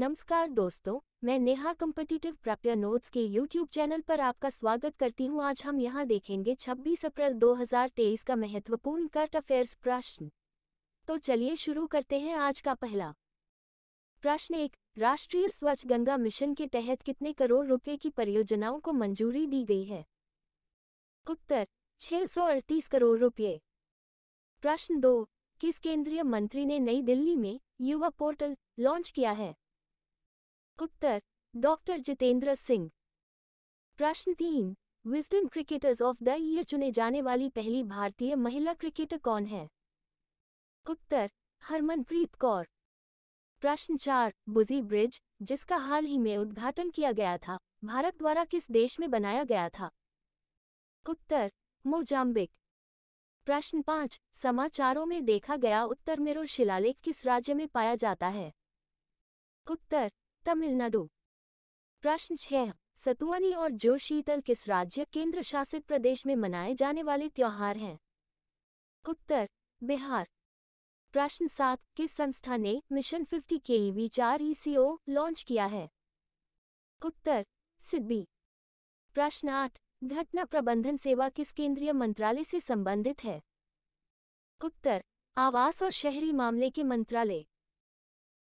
नमस्कार दोस्तों मैं नेहा कम्पटिटिव प्राप्य नोट्स के यूट्यूब चैनल पर आपका स्वागत करती हूं आज हम यहां देखेंगे 26 अप्रैल 2023 का महत्वपूर्ण करंट अफेयर्स प्रश्न तो चलिए शुरू करते हैं आज का पहला प्रश्न एक राष्ट्रीय स्वच्छ गंगा मिशन के तहत कितने करोड़ रुपए की परियोजनाओं को मंजूरी दी गई है उत्तर छह करोड़ रुपये प्रश्न दो किस केंद्रीय मंत्री ने नई दिल्ली में युवा पोर्टल लॉन्च किया है उत्तर डॉक्टर जितेंद्र सिंह प्रश्न तीन Wisden cricketers of the year चुने जाने वाली पहली भारतीय महिला क्रिकेटर कौन है उत्तर हरमनप्रीत कौर प्रश्न चार बुजी ब्रिज जिसका हाल ही में उद्घाटन किया गया था भारत द्वारा किस देश में बनाया गया था उत्तर मोजाम्बिक प्रश्न पाँच समाचारों में देखा गया उत्तर मेरो शिलालेख किस राज्य में पाया जाता है उत्तर तमिलनाडु प्रश्न छह सतुअनी और जो शीतल किस राज्य केंद्र शासित प्रदेश में मनाए जाने वाले त्यौहार हैं उत्तर बिहार प्रश्न सात किस संस्था ने मिशन 50 के ई चार ईसीओ लॉन्च किया है उत्तर सिडबी प्रश्न आठ घटना प्रबंधन सेवा किस केंद्रीय मंत्रालय से संबंधित है उत्तर आवास और शहरी मामले के मंत्रालय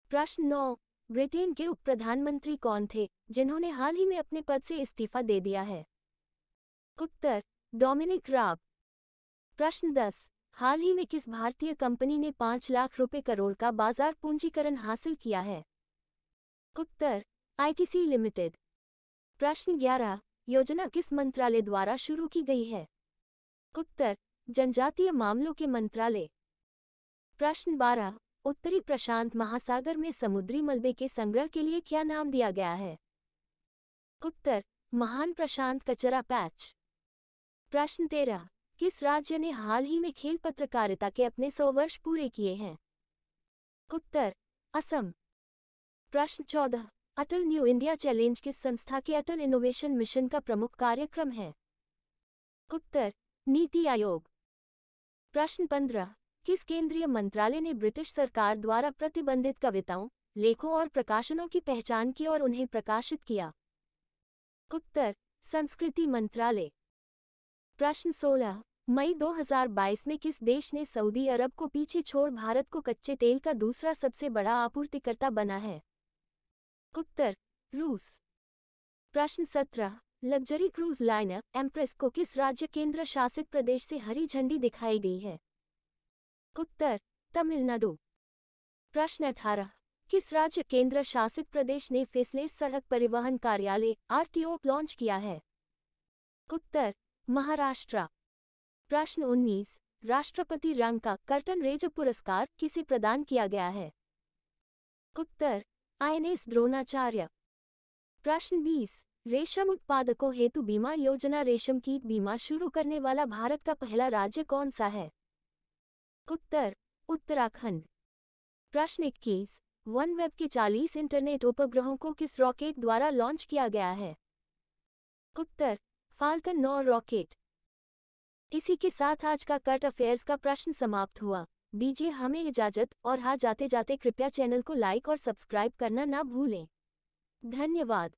प्रश्न नौ ब्रिटेन के उप प्रधानमंत्री कौन थे जिन्होंने हाल ही में अपने पद से इस्तीफा दे दिया है उत्तर डोमिनिक राब प्रश्न दस हाल ही में किस भारतीय कंपनी ने पाँच लाख रुपए करोड़ का बाजार पूंजीकरण हासिल किया है उत्तर आईटीसी लिमिटेड प्रश्न ग्यारह योजना किस मंत्रालय द्वारा शुरू की गई है उत्तर जनजातीय मामलों के मंत्रालय प्रश्न बारह उत्तरी प्रशांत महासागर में समुद्री मलबे के संग्रह के लिए क्या नाम दिया गया है उत्तर महान प्रशांत कचरा पैच प्रश्न तेरह किस राज्य ने हाल ही में खेल पत्रकारिता के अपने सौ वर्ष पूरे किए हैं उत्तर असम प्रश्न चौदह अटल न्यू इंडिया चैलेंज किस संस्था के अटल इनोवेशन मिशन का प्रमुख कार्यक्रम है उत्तर नीति आयोग प्रश्न पंद्रह किस केंद्रीय मंत्रालय ने ब्रिटिश सरकार द्वारा प्रतिबंधित कविताओं लेखों और प्रकाशनों की पहचान की और उन्हें प्रकाशित किया उत्तर संस्कृति मंत्रालय प्रश्न 16 मई 2022 में किस देश ने सऊदी अरब को पीछे छोड़ भारत को कच्चे तेल का दूसरा सबसे बड़ा आपूर्तिकर्ता बना है उत्तर रूस प्रश्न 17 लग्जरी क्रूज लाइनर एम्प्रेस को किस राज्य केंद्र शासित प्रदेश से हरी झंडी दिखाई गई है उत्तर तमिलनाडु प्रश्न अठारह किस राज्य केंद्र शासित प्रदेश ने फेसलेस सड़क परिवहन कार्यालय आरटीओ लॉन्च किया है उत्तर महाराष्ट्र प्रश्न उन्नीस राष्ट्रपति रंग का कर्टन रेज पुरस्कार किसे प्रदान किया गया है उत्तर आईएनएस द्रोणाचार्य प्रश्न बीस रेशम उत्पादकों हेतु बीमा योजना रेशम कीट बीमा शुरू करने वाला भारत का पहला राज्य कौन सा है उत्तर उत्तराखंड प्रश्न इक्कीस वन वेब के 40 इंटरनेट उपग्रहों को किस रॉकेट द्वारा लॉन्च किया गया है उत्तर फाल्कन 9 रॉकेट इसी के साथ आज का कट अफेयर्स का प्रश्न समाप्त हुआ दीजिए हमें इजाजत और हाँ जाते जाते कृपया चैनल को लाइक और सब्सक्राइब करना ना भूलें धन्यवाद